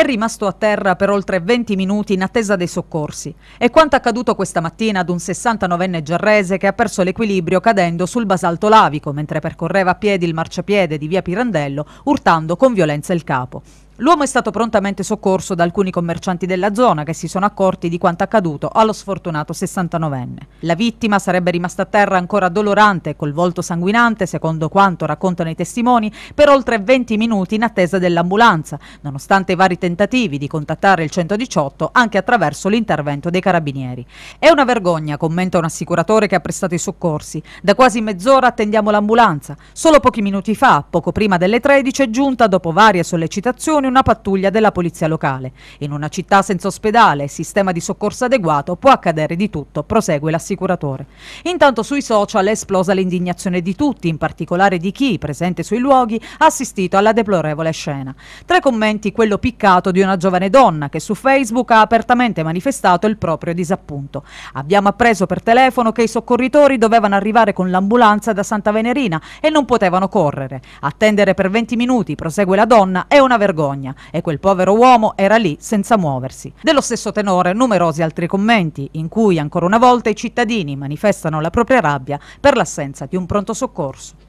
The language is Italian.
è rimasto a terra per oltre 20 minuti in attesa dei soccorsi. È quanto accaduto questa mattina ad un 69enne giarrese che ha perso l'equilibrio cadendo sul basalto lavico mentre percorreva a piedi il marciapiede di via Pirandello, urtando con violenza il capo. L'uomo è stato prontamente soccorso da alcuni commercianti della zona che si sono accorti di quanto accaduto allo sfortunato 69enne. La vittima sarebbe rimasta a terra ancora dolorante, col volto sanguinante, secondo quanto raccontano i testimoni, per oltre 20 minuti in attesa dell'ambulanza, nonostante i vari tentativi di contattare il 118 anche attraverso l'intervento dei carabinieri. È una vergogna, commenta un assicuratore che ha prestato i soccorsi. Da quasi mezz'ora attendiamo l'ambulanza. Solo pochi minuti fa, poco prima delle 13, è giunta, dopo varie sollecitazioni, una pattuglia della polizia locale. In una città senza ospedale e sistema di soccorso adeguato può accadere di tutto, prosegue l'assicuratore. Intanto sui social è esplosa l'indignazione di tutti, in particolare di chi, presente sui luoghi, ha assistito alla deplorevole scena. Tra i commenti quello piccato di una giovane donna che su Facebook ha apertamente manifestato il proprio disappunto. Abbiamo appreso per telefono che i soccorritori dovevano arrivare con l'ambulanza da Santa Venerina e non potevano correre. Attendere per 20 minuti, prosegue la donna, è una vergogna montagna e quel povero uomo era lì senza muoversi. Dello stesso tenore numerosi altri commenti in cui ancora una volta i cittadini manifestano la propria rabbia per l'assenza di un pronto soccorso.